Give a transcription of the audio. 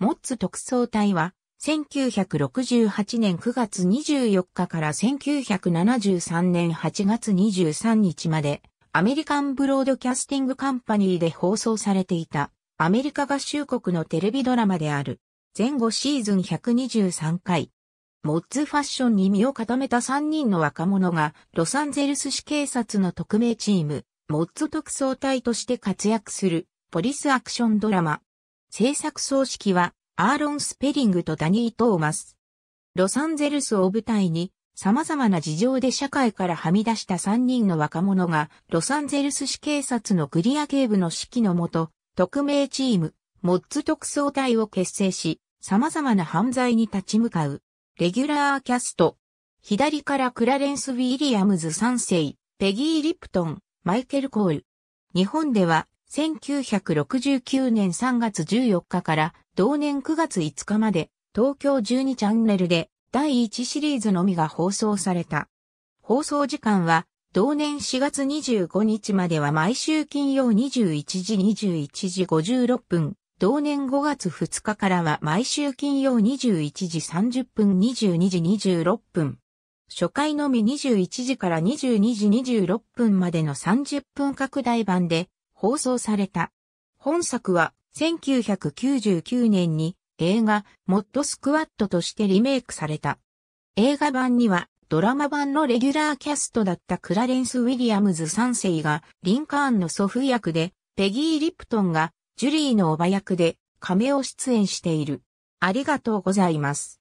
モッツ特捜隊は、1968年9月24日から1973年8月23日まで、アメリカンブロードキャスティングカンパニーで放送されていた、アメリカ合衆国のテレビドラマである。前後シーズン123回。モッツファッションに身を固めた3人の若者が、ロサンゼルス市警察の特命チーム、モッツ特捜隊として活躍する、ポリスアクションドラマ、制作総指揮はアーロン・スペリングとダニー・トーマス。ロサンゼルスを舞台に様々な事情で社会からはみ出した3人の若者がロサンゼルス市警察のグリア警部の指揮のもと特命チーム、モッツ特捜隊を結成し、様々な犯罪に立ち向かう、レギュラーキャスト。左からクラレンス・ウィリアムズ3世、ペギー・リプトン、マイケル・コール。日本では1969年3月14日から同年9月5日まで東京12チャンネルで第1シリーズのみが放送された。放送時間は同年4月25日までは毎週金曜21時21時56分、同年5月2日からは毎週金曜21時30分22時26分。初回のみ21時から22時26分までの30分拡大版で放送された。本作は1999年に映画モッドスクワットとしてリメイクされた。映画版にはドラマ版のレギュラーキャストだったクラレンス・ウィリアムズ3世がリンカーンの祖父役で、ペギー・リプトンがジュリーのおば役で亀を出演している。ありがとうございます。